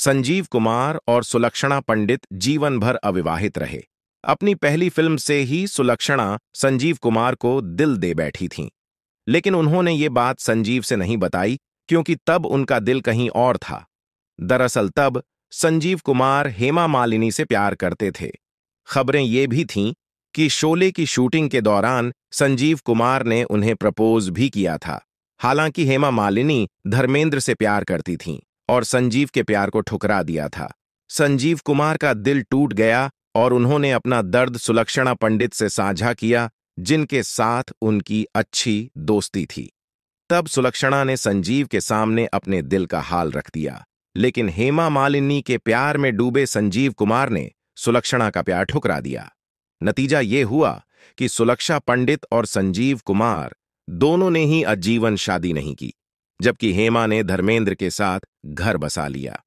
संजीव कुमार और सुलक्षणा पंडित जीवन भर अविवाहित रहे अपनी पहली फिल्म से ही सुलक्षणा संजीव कुमार को दिल दे बैठी थीं लेकिन उन्होंने ये बात संजीव से नहीं बताई क्योंकि तब उनका दिल कहीं और था दरअसल तब संजीव कुमार हेमा मालिनी से प्यार करते थे खबरें ये भी थीं कि शोले की शूटिंग के दौरान संजीव कुमार ने उन्हें प्रपोज भी किया था हालांकि हेमा मालिनी धर्मेंद्र से प्यार करती थीं और संजीव के प्यार को ठुकरा दिया था संजीव कुमार का दिल टूट गया और उन्होंने अपना दर्द सुलक्षणा पंडित से साझा किया जिनके साथ उनकी अच्छी दोस्ती थी तब सुलक्षणा ने संजीव के सामने अपने दिल का हाल रख दिया लेकिन हेमा मालिनी के प्यार में डूबे संजीव कुमार ने सुलक्षणा का प्यार ठुकरा दिया नतीजा ये हुआ कि सुलक्षा पंडित और संजीव कुमार दोनों ने ही आजीवन शादी नहीं की जबकि हेमा ने धर्मेंद्र के साथ घर बसा लिया